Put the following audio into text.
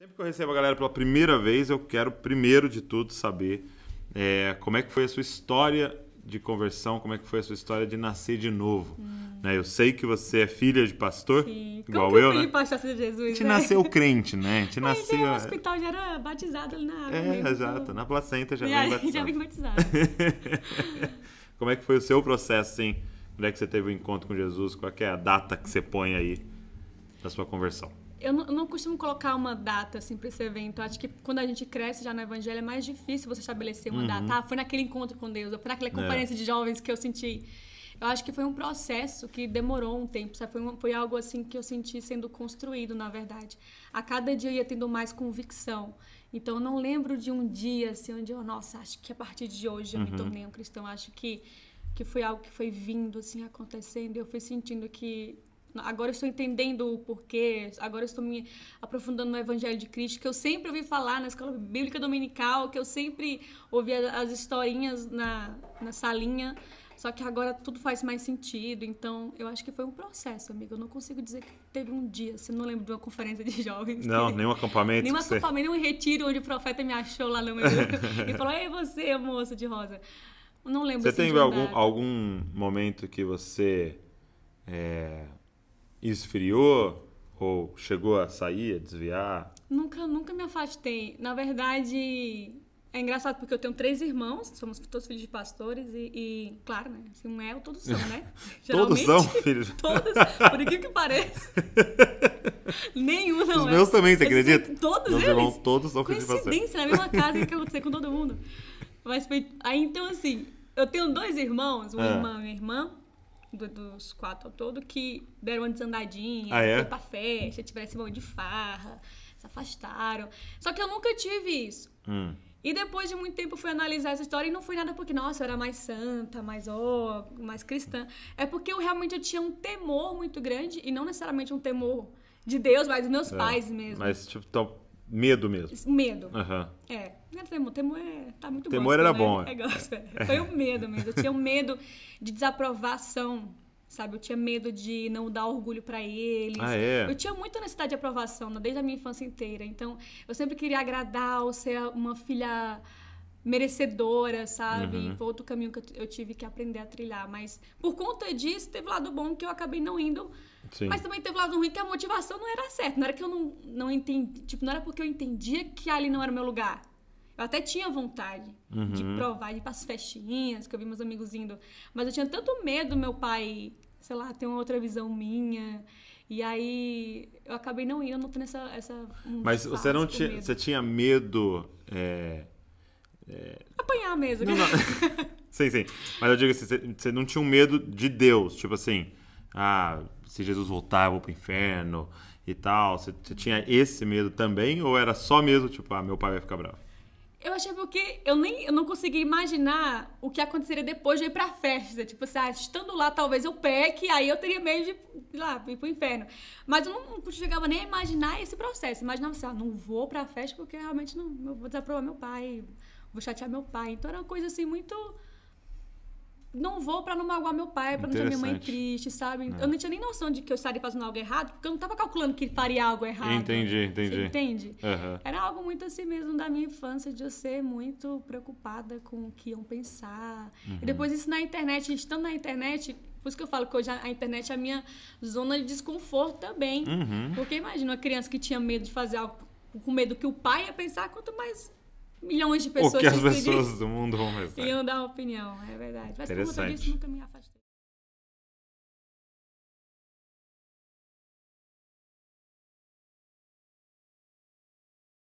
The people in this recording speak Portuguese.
Sempre que eu recebo a galera pela primeira vez, eu quero primeiro de tudo saber é, como é que foi a sua história de conversão, como é que foi a sua história de nascer de novo. Hum. Né? Eu sei que você é filha de pastor, Sim. igual como eu, né? Pastor de Jesus, a gente né? nasceu crente, né? A gente nasceu... no é, é. hospital já era batizado ali na água. É, exato. Como... Então tá na placenta já vem batizado. Já vem batizado. como é que foi o seu processo, assim? Quando é que você teve o um encontro com Jesus? Qual é a data que você põe aí da sua conversão? Eu não, eu não, costumo colocar uma data assim para esse evento. Eu acho que quando a gente cresce já no evangelho é mais difícil você estabelecer uma uhum. data. Ah, foi naquele encontro com Deus, ou foi naquela é. conferência é. de jovens que eu senti. Eu acho que foi um processo que demorou um tempo, sabe? Foi, foi algo assim que eu senti sendo construído, na verdade. A cada dia eu ia tendo mais convicção. Então eu não lembro de um dia assim onde eu, nossa, acho que a partir de hoje eu uhum. me tornei um cristão. Acho que que foi algo que foi vindo assim acontecendo. Eu fui sentindo que agora estou entendendo o porquê, agora estou me aprofundando no Evangelho de Cristo, que eu sempre ouvi falar na escola bíblica dominical, que eu sempre ouvi as historinhas na, na salinha, só que agora tudo faz mais sentido. Então, eu acho que foi um processo, amigo. Eu não consigo dizer que teve um dia, você não lembra de uma conferência de jovens. Não, nenhum acampamento. Nenhum acampamento, você... nenhum retiro onde o profeta me achou lá no meu e falou: Ei, você, moça de rosa. não lembro Você assim, teve algum, algum momento que você. É esfriou ou chegou a sair, a desviar? Nunca, nunca me afastei. Na verdade, é engraçado porque eu tenho três irmãos, somos todos filhos de pastores e, e claro, né? Se assim, um é, todos são, né? todos são filhos. todos, por que que pareça. Nenhum não Os é. meus também, você acredita? Todos Meus eles. irmãos todos são filhos de pastores. Coincidência, na mesma casa que aconteceu com todo mundo. Mas foi... Aí, então, assim, eu tenho dois irmãos, uma é. irmã e uma irmã do, dos quatro ao todo, que deram uma desandadinha, ah, é? foi pra festa, tivesse mão de farra, se afastaram. Só que eu nunca tive isso. Hum. E depois de muito tempo eu fui analisar essa história e não foi nada porque, nossa, eu era mais santa, mais ó, oh, mais cristã. É porque eu realmente eu tinha um temor muito grande, e não necessariamente um temor de Deus, mas dos meus é, pais mesmo. Mas, tipo, então, Medo mesmo. Medo. Uhum. É. temor. Temor é, tá muito temor era né? bom. É, é, é É. Foi o medo mesmo. Eu tinha um medo de desaprovação, sabe? Eu tinha medo de não dar orgulho para eles. Ah, é? Eu tinha muita necessidade de aprovação, né? desde a minha infância inteira. Então, eu sempre queria agradar ou ser uma filha merecedora, sabe? Uhum. Foi outro caminho que eu tive que aprender a trilhar. Mas por conta disso, teve lado bom que eu acabei não indo. Sim. Mas também teve lado ruim que a motivação não era certa. Não era que eu não, não entendi. Tipo, não era porque eu entendia que ali não era o meu lugar. Eu até tinha vontade uhum. de provar, de ir para as festinhas, que eu vi meus amigos indo. Mas eu tinha tanto medo, meu pai, sei lá, ter uma outra visão minha. E aí eu acabei não indo, não tendo essa. essa um Mas você não tinha. Você tinha medo. É Apanhar mesmo. Não, não. sim, sim. Mas eu digo assim, você, não tinha um medo de Deus, tipo assim, ah, se Jesus voltar eu vou pro inferno e tal. Você, tinha esse medo também ou era só mesmo, tipo, ah, meu pai vai ficar bravo? Eu achei porque eu nem eu não conseguia imaginar o que aconteceria depois de eu ir pra festa. Tipo assim, ah, estando lá, talvez eu peque, aí eu teria medo de ir lá, ir pro inferno. Mas eu não, não chegava nem a imaginar esse processo. Imaginava assim, ah, não vou pra festa porque realmente não, eu vou desaprovar meu pai vou chatear meu pai. Então era uma coisa assim muito não vou para não magoar meu pai, para não deixar minha mãe triste, sabe? É. Eu não tinha nem noção de que eu estaria fazendo algo errado, porque eu não tava calculando que ele faria algo errado. Entendi, entendi. Você entende? Uhum. Era algo muito assim mesmo da minha infância, de eu ser muito preocupada com o que iam pensar. Uhum. E depois isso na internet, estando na internet, por isso que eu falo que hoje a internet é a minha zona de desconforto também. Uhum. Porque imagina uma criança que tinha medo de fazer algo com medo que o pai ia pensar, quanto mais milhões de pessoas. O que as pessoas do mundo vão pensar. Iam dar opinião, é verdade. Mas por conta disso, nunca me afastei.